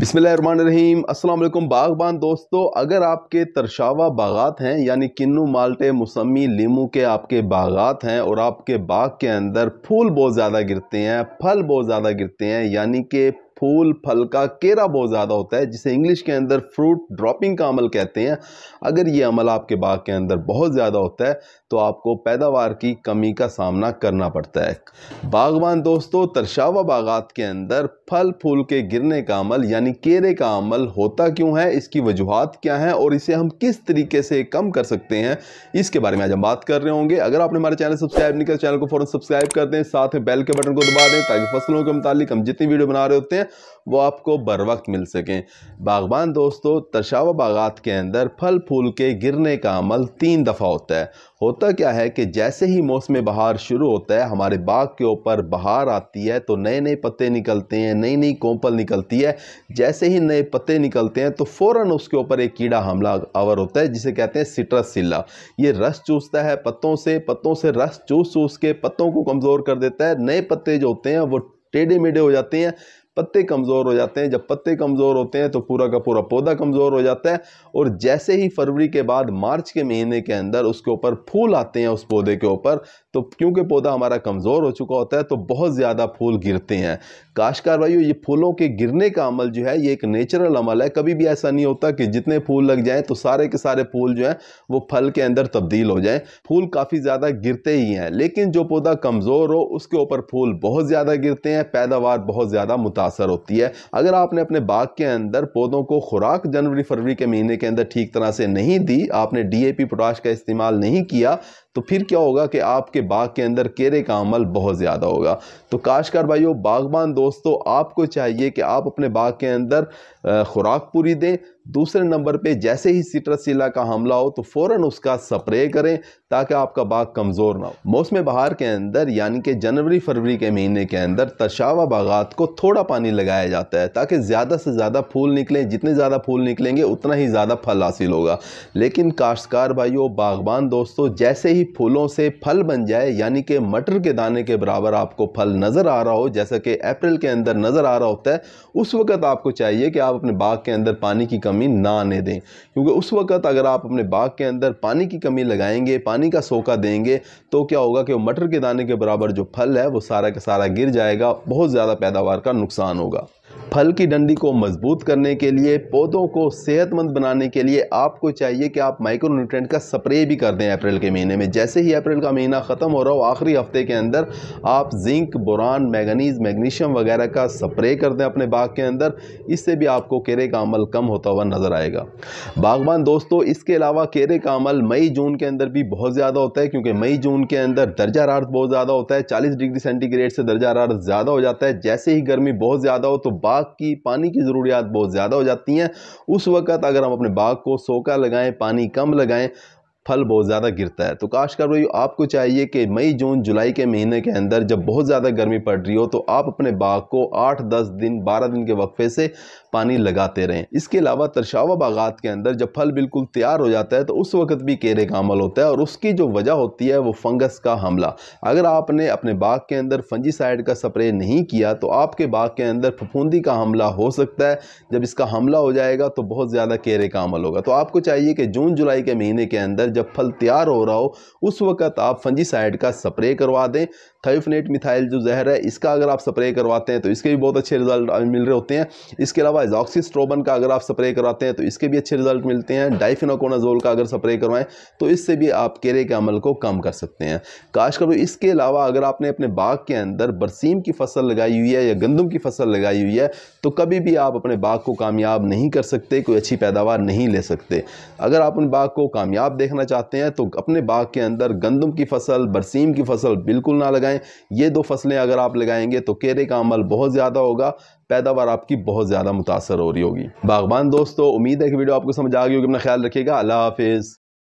बिसमीम अल्लाम बागबान दोस्तों अगर आपके तरशावा बागात हैं यानी किन्नू माल्टे मौसमी लीमू के आपके बागात हैं और आपके बाग के अंदर फूल बहुत ज़्यादा गिरते हैं फल बहुत ज़्यादा गिरते हैं यानी कि फूल फल का केरा बहुत ज़्यादा होता है जिसे इंग्लिश के अंदर फ्रूट ड्रॉपिंग का अमल कहते हैं अगर ये अमल आपके बाग के अंदर बहुत ज़्यादा होता है तो आपको पैदावार की कमी का सामना करना पड़ता है बागवान दोस्तों तरशावा बागात के अंदर फल फूल के गिरने का अमल यानी केरे का अमल होता क्यों है इसकी वजूहत क्या हैं और इसे हम किस तरीके से कम कर सकते हैं इसके बारे में आज हम बात कर रहे होंगे अगर आपने हमारे चैनल सब्सक्राइब नहीं किया चैनल को फ़ौरन सब्सक्राइब कर दें साथ में बेल के बटन को दबा दें ताकि फसलों के मुतालिक हम जितनी वीडियो बना रहे होते हैं वो आपको बर वक्त मिल सकें बागबान दोस्तों तशाव बागात के अंदर फल फूल के गिरने का अमल तीन दफ़ा होता है होता क्या है कि जैसे ही मौसम बहार शुरू होता है हमारे बाग के ऊपर बहार आती है तो नए नए पत्ते निकलते हैं नई नई कोंपल निकलती है जैसे ही नए पत्ते निकलते हैं तो फ़ौर उसके ऊपर एक कीड़ा हमला आवर होता है जिसे कहते हैं सिट्रस सिल्ला ये रस चूसता है पत्तों से पत्तों से रस चूस चूस के पत्तों को कमज़ोर कर देता है नए पत्ते जो होते हैं वो टेढ़े मेढ़े हो जाते हैं पत्ते कमज़ोर हो जाते हैं जब पत्ते कमज़ोर होते हैं तो पूरा का पूरा पौधा कमज़ोर हो जाता है और जैसे ही फरवरी के बाद मार्च के महीने के अंदर उसके ऊपर फूल आते हैं उस पौधे के ऊपर तो क्योंकि पौधा हमारा कमज़ोर हो चुका होता है तो बहुत ज़्यादा फूल गिरते हैं काशकार भाई ये फूलों के गिरने का अमल जो है ये एक नेचुरल अमल है कभी भी ऐसा नहीं होता कि जितने फूल लग जाएँ तो सारे के सारे फूल जो हैं वो फल के अंदर तब्दील हो जाएँ फूल काफ़ी ज़्यादा गिरते ही हैं लेकिन जो पौधा कमज़ोर हो उसके ऊपर फूल बहुत ज़्यादा गिरते हैं पैदावार बहुत ज़्यादा मुताबिक मुतासर होती है अगर आपने अपने बाग के अंदर पौधों को खुराक जनवरी फरवरी के महीने के अंदर ठीक तरह से नहीं दी आपने डी ए पी पोटाश का इस्तेमाल नहीं किया तो फिर क्या होगा कि आपके बाग के अंदर केरे का अमल बहुत ज़्यादा होगा तो काशकार भाइयों बागबान दोस्तों आपको चाहिए कि आप अपने बाग के अंदर खुराक पूरी दें दूसरे नंबर पे जैसे ही सिट्रसिला का हमला हो तो फ़ौर उसका स्प्रे करें ताकि आपका बाग कमज़ोर ना हो मौसम बहार के अंदर यानी कि जनवरी फरवरी के महीने के अंदर तशावा बागात को थोड़ा पानी लगाया जाता है ताकि ज़्यादा से ज़्यादा फूल निकलें जितने ज़्यादा फूल निकलेंगे उतना ही ज़्यादा फल हासिल होगा लेकिन काश्तकार भाइयों बागबान दोस्तों जैसे ही फूलों से फल बन जाए यानी कि मटर के दाने के बराबर आपको फल नज़र आ रहा हो जैसा कि अप्रैल के अंदर नज़र आ रहा होता है उस वक्त आपको चाहिए कि आप अपने बाग के अंदर पानी की कमी ना आने दें क्योंकि उस वक्त अगर आप अपने बाग के अंदर पानी की कमी लगाएंगे पानी का सोखा देंगे तो क्या होगा कि मटर के दाने के बराबर जो फल है वो सारा का सारा गिर जाएगा बहुत ज़्यादा पैदावार का नुकसान होगा फल की डंडी को मजबूत करने के लिए पौधों को सेहतमंद बनाने के लिए आपको चाहिए कि आप माइक्रो न्यूट्रेंट का स्प्रे भी कर दें अप्रैल के महीने में जैसे ही अप्रैल का महीना ख़त्म हो रहा हो आखिरी हफ्ते के अंदर आप जिंक बुरान मैगनीज मैग्नीशियम वगैरह का स्प्रे कर दें अपने बाग के अंदर इससे भी आपको केरे का अमल कम होता हुआ नज़र आएगा बागबान दोस्तों इसके अलावा केरे का अमल मई जून के अंदर भी बहुत ज़्यादा होता है क्योंकि मई जून के अंदर दर्जा हरारत बहुत ज़्यादा होता है चालीस डिग्री सेंटीग्रेड से दर्जा रार्थ ज़्यादा हो जाता है जैसे ही गर्मी बहुत ज़्यादा हो तो बाग की पानी की ज़रूरियात बहुत ज़्यादा हो जाती हैं उस वक़्त अगर हम अपने बाग को सोका लगाएं पानी कम लगाएं फल बहुत ज़्यादा गिरता है तो काशकार भाई आपको चाहिए कि मई जून जुलाई के महीने के अंदर जब बहुत ज़्यादा गर्मी पड़ रही हो तो आप अपने बाग को आठ दस दिन बारह दिन के वक्फे से पानी लगाते रहें इसके अलावा तरशावा बागात के अंदर जब फल बिल्कुल तैयार हो जाता है तो उस वक्त भी केरे का अमल होता है और उसकी जो वजह होती है वो फंगस का हमला अगर आपने अपने बाग के अंदर फंजीसाइड का स्प्रे नहीं किया तो आपके बाग के अंदर फफूंदी का हमला हो सकता है जब इसका हमला हो जाएगा तो बहुत ज़्यादा केरे का अमल होगा तो आपको चाहिए कि जून जुलाई के महीने के अंदर जब फल तैयार हो रहा हो उस वक्त आप फंजीसाइड का स्प्रे करवा दें थाइफनेट मिथाइल जो जहर है इसका अगर आप स्प्रे करवाते हैं तो इसके भी बहुत अच्छे रिजल्ट मिल रहे होते हैं इसके अलावा एजॉक्सीस्ट्रोबन का अगर आप स्प्रे करवाते हैं तो इसके भी अच्छे रिजल्ट मिलते हैं डाइफिनोकोनाजोल का अगर स्प्रे करवाएं तो इससे भी आप केरे के अमल को कम कर सकते हैं काश करो इसके अलावा अगर आपने अपने बाग के अंदर बरसीम की फसल लगाई हुई है या गंदम की फसल लगाई हुई है तो कभी भी आप अपने बाग को कामयाब नहीं कर सकते कोई अच्छी पैदावार नहीं ले सकते अगर आप अपने बाग को कामयाब देखना चाहते हैं तो अपने बाग के अंदर गंदम की फसल बरसीम की फसल बिल्कुल ना लगाएं ये दो फसलें अगर आप लगाएंगे तो केरे का अमल बहुत ज़्यादा होगा पैदावार आपकी बहुत ज़्यादा मुतासर हो रही होगी बागबान दोस्तों उम्मीद है कि वीडियो आपको समझ आ गई होगी अपना ख्याल रखिएगा अल्लाह हाफिज़